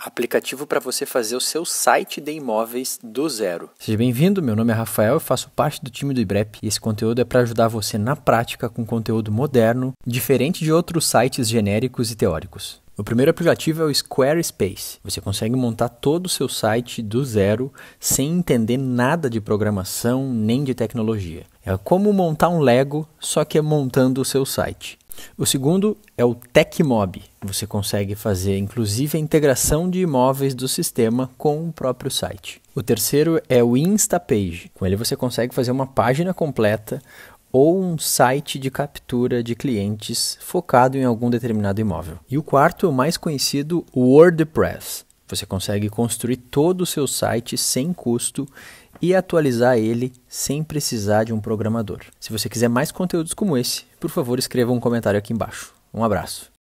aplicativo para você fazer o seu site de imóveis do zero. Seja bem-vindo, meu nome é Rafael, eu faço parte do time do IBREP e esse conteúdo é para ajudar você na prática com conteúdo moderno, diferente de outros sites genéricos e teóricos. O primeiro aplicativo é o Squarespace. Você consegue montar todo o seu site do zero, sem entender nada de programação nem de tecnologia. É como montar um Lego, só que é montando o seu site. O segundo é o TechMob. Você consegue fazer inclusive a integração de imóveis do sistema com o próprio site. O terceiro é o InstaPage. Com ele você consegue fazer uma página completa ou um site de captura de clientes focado em algum determinado imóvel. E o quarto, o mais conhecido, o WordPress. Você consegue construir todo o seu site sem custo e atualizar ele sem precisar de um programador. Se você quiser mais conteúdos como esse, por favor, escreva um comentário aqui embaixo. Um abraço.